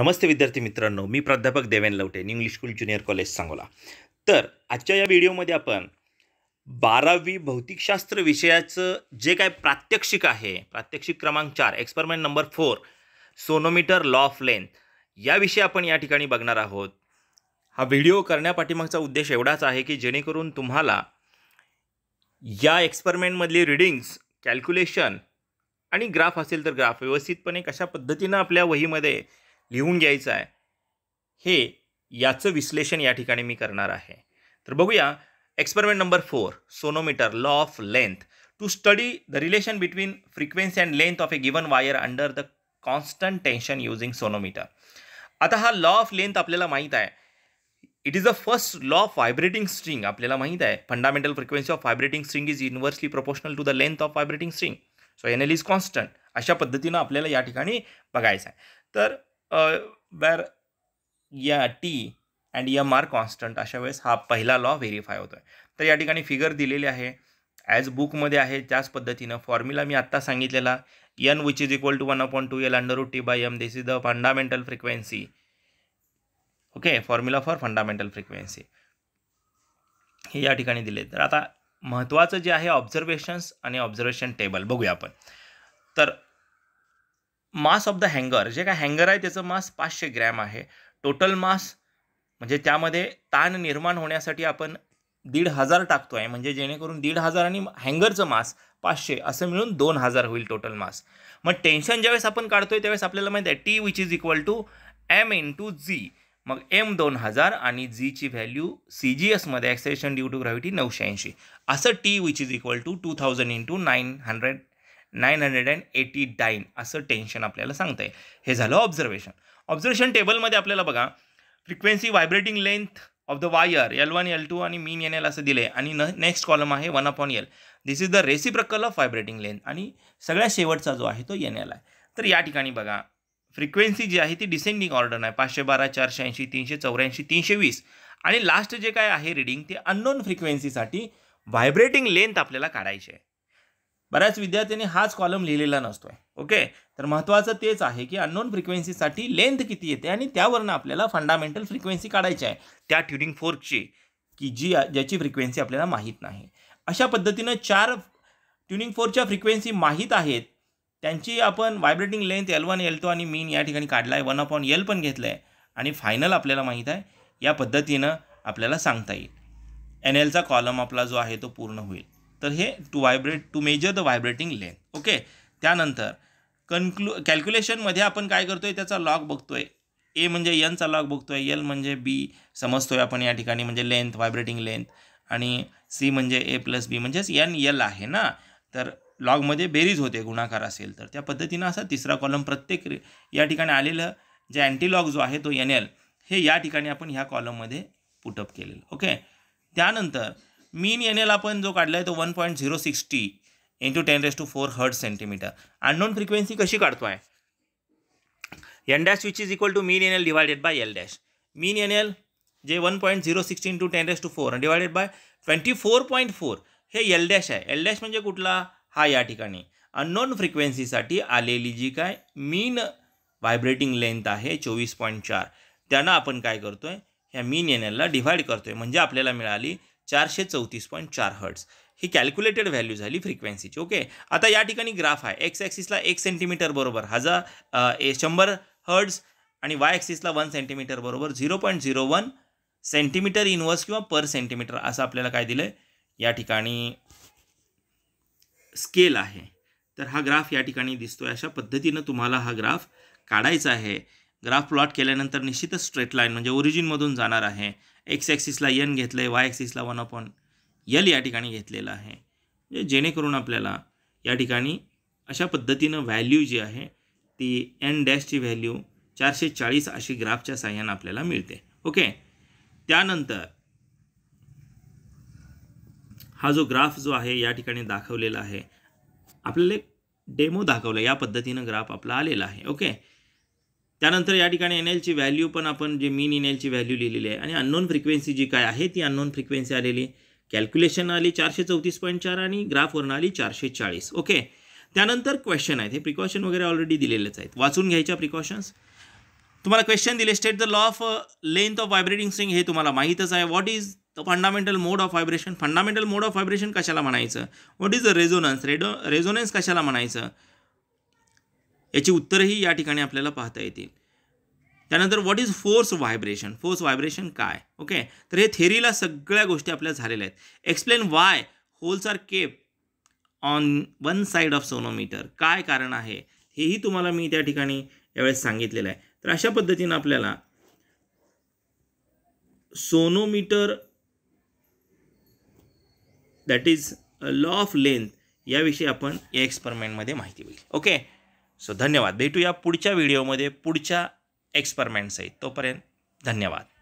नमस्ते विद्यार्थी मित्रांनो मी प्राध्यापक Deven Lavate English school junior college Sangola तर आजच्या या व्हिडिओमध्ये आपण बारावी भौतिकशास्त्र विषयाचं जे काय प्रात्यक्षिक आहे प्रात्यक्षिक क्रमांक चार experiment number four sonometer law of length याविषयी आपण या ठिकाणी बघणार आहोत हा व्हिडिओ करण्यापाठीमागचा उद्देश एवढाच आहे की जेणेकरून तुम्हाला या एक्सपेरिमेंटमधली रिडिंग्स कॅल्क्युलेशन आणि ग्राफ असेल तर ग्राफ व्यवस्थितपणे कशा पद्धतीनं आपल्या वहीमध्ये लिहून घ्यायचं आहे हे याचं विश्लेषण या ठिकाणी मी करणार आहे तर बघूया experiment number four sonometer law of length to study the relation between frequency and length of a given wire under the constant tension using sonometer आता हा लॉ ऑफ लेंथ आपल्याला माहीत आहे it is the first law of vibrating string आपल्याला माहीत आहे fundamental frequency of vibrating string is universally proportional to the length of vibrating string so n l is constant अशा पद्धतीनं आपल्याला या ठिकाणी बघायचं आहे तर वॅर या T and m are constant अशा वेळेस हा पहिला लॉ व्हेरीफाय होतो आहे तर या ठिकाणी फिगर दिलेली आहे ॲज बुकमध्ये आहे त्याच पद्धतीनं फॉर्म्युला मी आत्ता सांगितलेला n which is equal to one upon two l under root T by m this is the fundamental frequency okay formula for fundamental frequency हे या ठिकाणी दिले तर आता महत्त्वाचं जे आहे ऑब्झर्वेशन्स आणि ऑब्झर्वेशन टेबल बघूया आपण तर मास ऑफ द हँगर जे काय हँगर आहे त्याचं मास पाचशे ग्रॅम आहे टोटल मास म्हणजे त्यामध्ये ताण निर्माण होण्यासाठी आपण दीड हजार टाकतो आहे म्हणजे जेणेकरून दीड हजार आणि हँगरचं मास पाचशे असं मिळून दोन हजार होईल टोटल मास मग टेन्शन ज्यावेळेस आपण काढतो आहे त्यावेळेस आपल्याला माहिती आहे T which is equal to m into g मग एम दोन हजार आणि जीची व्हॅल्यू सी जी एसमध्ये ॲक्सेशन ड्यू टू ग्रॅव्हिटी नऊशे ऐंशी असं T which is equal to two thousand into nine hundred nine hundred and eighty dyne असं टेन्शन आपल्याला सांगत आहे हे झालं ऑब्झर्वेशन ऑब्झर्वेशन टेबलमध्ये आपल्याला बघा frequency vibrating length of the wire l one l two आणि मीन एन एल असं दिलं आहे आणि न नेक्स्ट कॉलम आहे one upon l this is the reciprocal of vibrating length आणि सगळ्यात शेवटचा जो आहे तो एन एल आहे तर या ठिकाणी बघा फ्रिक्वेन्सी जी आहे ती डिसेंडिंग ऑर्डर आहे पाचशे बारा चारशे ऐंशी तीनशे चौऱ्याऐंशी तीनशे वीस आणि लास्ट जे काय आहे रीडिंग ते अननोन फ्रिक्वेन्सीसाठी व्हायब्रेटिंग लेंथ आपल्याला काढायची आहे बऱ्याच विद्यार्थ्यांनी हाच कॉलम लिहिलेला नसतोय ओके तर महत्त्वाचं तेच आहे की अननोन फ्रिक्वेन्सीसाठी लेंथ किती येते आणि त्यावरनं आपल्याला फंडामेंटल फ्रिक्वेन्सी काढायची आहे त्या ट्युरिंग फोर्कची की जी ज्याची फ्रिक्वेन्सी आपल्याला माहीत नाही अशा पद्धतीनं चार ट्युनिंग फोरच्या फ्रिक्वेन्सी माहीत आहेत त्यांची आपण vibrating length l one l two आणि मीन या ठिकाणी काढला आहे वन अपॉन एल पण घेतलं आहे आणि फायनल आपल्याला माहीत आहे या पद्धतीनं आपल्याला सांगता येईल एन एलचा कॉलम आपला जो आहे तो पूर्ण होईल तर हे to vibrate to measure the vibrating length okay त्यानंतर कन्क्लू कॅल्क्युलेशनमध्ये आपण काय करतोय त्याचा लॉग बघतोय ए म्हणजे यनचा लॉग बघतोय एल म्हणजे बी समजतोय आपण या ठिकाणी म्हणजे लेंथ व्हायब्रेटिंग लेंथ आणि सी म्हणजे ए प्लस बी म्हणजेच एन यल आहे ना तर लॉगमध्ये बेरीज होते गुणाकार असेल तर त्या पद्धतीनं असा तिसरा कॉलम प्रत्येक या ठिकाणी आलेलं जे अँटीलॉग जो आहे तो एन एल हे या ठिकाणी आपण ह्या कॉलममध्ये पुटअप केलेलं ओके त्यानंतर मीन एन एल आपण जो काढला आहे तो one point zero sixty into ten raise to four hertz centimetre unknown frequency कशी काढतो आहे n dash which is equal to mean n l divided by l dash mean n l जे one point zero sixty into ten raise to four divided by twenty four point four हे l dash आहे l dash म्हणजे कुठला हा या ठिकाणी unknown फ्रिक्वेन्सीसाठी आलेली जी काय मीन व्हायब्रेटिंग लेंथ आहे चोवीस पॉईंट चार त्यांना आपण काय करतोय ह्या मीन एन एलला डिव्हाइड करतो आहे म्हणजे आपल्याला मिळाली चारशे चौतीस पॉईंट चार हर्ट्स ही कॅल्क्युलेटेड व्हॅल्यू झाली फ्रिक्वेन्सीची ओके आता या ठिकाणी ग्राफ आहे एक्स ॲक्सिसला एक सेंटीमीटर बरोबर हजार ए शंभर हर्ड्स आणि वाय ॲक्सिसला वन सेंटीमीटर बरोबर zero point zero one centimetre inverse किंवा पर सेंटीमीटर असं आपल्याला काय दिलं आहे या ठिकाणी स्केल आहे तर हा ग्राफ या ठिकाणी दिसतो आहे अशा पद्धतीनं तुम्हाला हा ग्राफ काढायचा आहे ग्राफ प्लॉट केल्यानंतर निश्चितच स्ट्रेट लाईन म्हणजे ओरिजिनमधून जाणार आहे एक्स ॲक्सिसला एन घेतलं आहे वाय ॲक्सिसला वन अपॉन यल या ठिकाणी घेतलेलं आहे म्हणजे जेणेकरून आपल्याला या ठिकाणी अशा पद्धतीनं व्हॅल्यू जी आहे ती एन डॅशची व्हॅल्यू चारशे चाळीस अशी ग्राफच्या साह्यानं आपल्याला मिळते ओके त्यानंतर हा जो ग्राफ जो आहे या ठिकाणी दाखवलेला आहे आपल्याला एक डेमो दाखवला या पद्धतीनं ग्राफ आपला आलेला आहे ओके त्यानंतर या ठिकाणी एन एलची व्हॅल्यू पण आपण जे मीन एन एलची व्हॅल्यू लिहिलेली आहे आणि अननोन फ्रिक्वेन्सी जी काय आहे ती अननोन फ्रिक्वेन्सी आलेली कॅल्क्युलेशन आली चारशे चौतीस पॉईंट चार आणि ग्राफवरून आली चारशे चाळीस ओके त्यानंतर क्वेश्चन आहेत हे प्रिकॉशन वगैरे ऑलरेडी दिलेलेच आहेत वाचून घ्यायच्या प्रिकॉशन्स तुम्हाला क्वेश्चन दिले state the law of length of vibrating string हे तुम्हाला माहीतच आहे what is the fundamental mode of vibration fundamental mode of vibration कशाला म्हणायचं व्हॉट इज द रेझोनन्स रेडो रेझोनन्स कशाला म्हणायचं याची उत्तरंही या ठिकाणी आपल्याला पाहता येतील त्यानंतर what is force vibration force vibration काय ओके तर हे थेरीला सगळ्या गोष्टी आपल्या झालेल्या आहेत explain why holes are kept on one side of sonometer काय कारण आहे हेही तुम्हाला मी त्या ठिकाणी यावेळेस सांगितलेलं आहे तर अशा पद्धतीनं आपल्याला sonometer that is law of length याविषयी आपण या एक्सपेरिमेंटमध्ये माहिती होईल ओके सो धन्यवाद भेटूया पुढच्या व्हिडिओमध्ये पुढच्या एक्सपरमेंट्स आहेत तोपर्यंत धन्यवाद